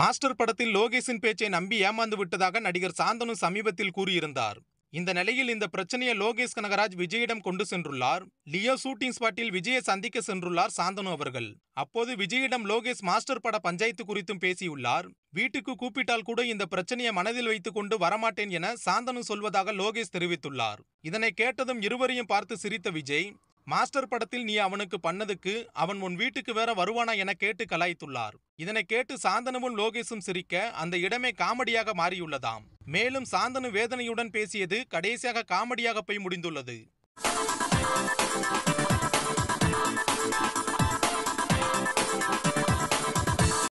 master படத்தில் லோகேஷின் பேச்சை நம்பி ஏமாந்து விட்டதாக நடிகர் சாந்தனு சமீபத்தில் கூறியிருந்தார் இந்த நிலையில் இந்த பிரச்சனையை லோகேஷ் கனகராஜ் விஜயிடம் கொண்டு சென்றுள்ளார் லியோ ஷூட்டிங் ஸ்பாட்டில் விஜயை சந்திக்க சென்றுள்ளார் சாந்தனு அவர்கள் அப்போது விஜயிடம் லோகேஷ் மாஸ்டர் பட பஞ்சாயத்து குறித்தும் பேசியுள்ளார் வீட்டுக்கு கூப்பிட்டால் கூட இந்த பிரச்சனையை மனதில் வைத்துக் கொண்டு வரமாட்டேன் என சாந்தனு சொல்வதாக லோகேஷ் தெரிவித்துள்ளார் இதனை கேட்டதும் இருவரையும் பார்த்து சிரித்த விஜய் மாஸ்டர் படத்தில் நீ அவனுக்கு பண்ணதுக்கு அவன் உன் வீட்டுக்கு வேற வருவானா என கேட்டு கலாய்த்துள்ளார் இதனை கேட்டு சாந்தனமும் லோகேஷும் சிரிக்க அந்த இடமே காமெடியாக மாறியுள்ளதாம் மேலும் சாந்தனு வேதனையுடன் பேசியது கடைசியாக காமெடியாக போய் முடிந்துள்ளது